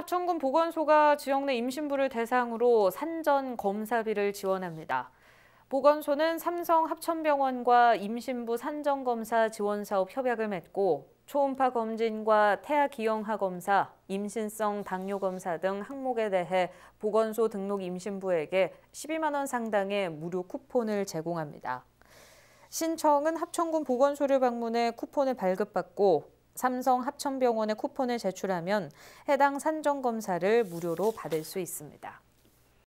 합천군 보건소가 지역 내 임신부를 대상으로 산전 검사비를 지원합니다. 보건소는 삼성 합천병원과 임신부 산전검사 지원사업 협약을 맺고 초음파 검진과 태아 기형아 검사, 임신성 당뇨 검사 등 항목에 대해 보건소 등록 임신부에게 12만 원 상당의 무료 쿠폰을 제공합니다. 신청은 합천군 보건소를 방문해 쿠폰을 발급받고 삼성 합천병원에 쿠폰을 제출하면 해당 산정검사를 무료로 받을 수 있습니다.